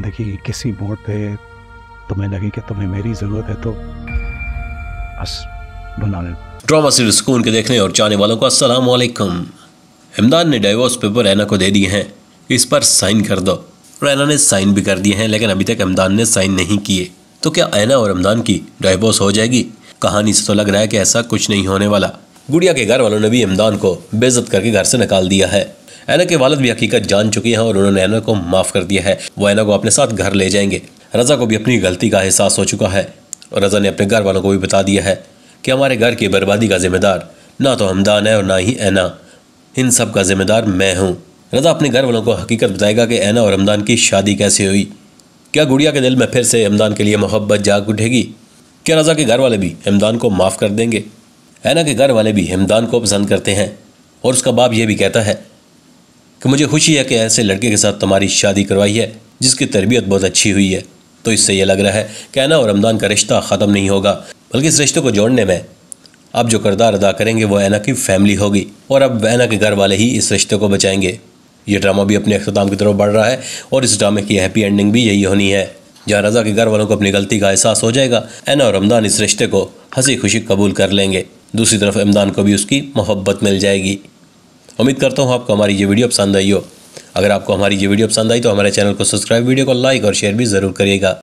देखिए किसी मोड़ पे तुम्हें लगे कि तुम्हें मेरी ज़रूरत है तो बस बना ले ड्रामा सिर्फ सुकून के देखने और जाने वालों को अस्सलाम वालेकुम हिमदान ने डाइवोर्स पेपर रैना को दे दिए हैं इस पर साइन कर दो रैना ने साइन भी कर दिए हैं लेकिन अभी तक हमदान ने साइन नहीं किए तो क्या ऐना और रमदान की डाइवोर्स हो जाएगी कहानी से तो लग रहा है कि ऐसा कुछ नहीं होने वाला गुड़िया के घर वालों ने भी इमदान को बेजत करके घर से निकाल दिया है ऐना के वालद भी हकीकत जान चुकी हैं और उन्होंने एना को माफ़ कर दिया है वो ऐना को अपने साथ घर ले जाएंगे रज़ा को भी अपनी गलती का एहसास हो चुका है और रज़ा ने अपने घर वालों को भी बता दिया है कि हमारे घर की बर्बादी का जिम्मेदार ना तो हमदान है और ना ही ऐना इन सब का जिम्मेदार मैं हूँ रज़ा अपने घर वालों को हकीकत बताएगा कि ऐना और हमदान की शादी कैसे हुई क्या गुड़िया के दिल में फिर से हमदान के लिए मोहब्बत जाग उठेगी क्या रज़ा के घर वाले भी हमदान को माफ़ कर देंगे ऐना के घर वाले भी हमदान को पसंद करते हैं और उसका बाप यह भी कहता है कि मुझे खुशी है कि ऐसे लड़के के साथ तुम्हारी शादी करवाई है जिसकी तरबियत बहुत अच्छी हुई है तो इससे यह लग रहा है कि और रमदान का रिश्ता ख़त्म नहीं होगा बल्कि इस रिश्ते को जोड़ने में अब जो करदार अदा करेंगे वह ऐना की फैमिली होगी और अब ऐना के घर वाले ही इस रिश्ते को बचाएंगे ये ड्रामा भी अपने अख्ताम की तरफ बढ़ रहा है और इस ड्रामे की हैप्पी एंडिंग भी यही होनी है जहाँ रजा के घर वालों को अपनी गलती का एहसास हो जाएगा ऐना और रमदान इस रिश्ते को हंसी खुशी कबूल कर लेंगे दूसरी तरफ इमदान को भी उसकी मोहब्बत मिल जाएगी उम्मीद करता हूँ आपको हमारी ये वीडियो पसंद आई हो अगर आपको हमारी ये वीडियो पसंद आई तो हमारे चैनल को सब्सक्राइब वीडियो को लाइक और शेयर भी ज़रूर करिएगा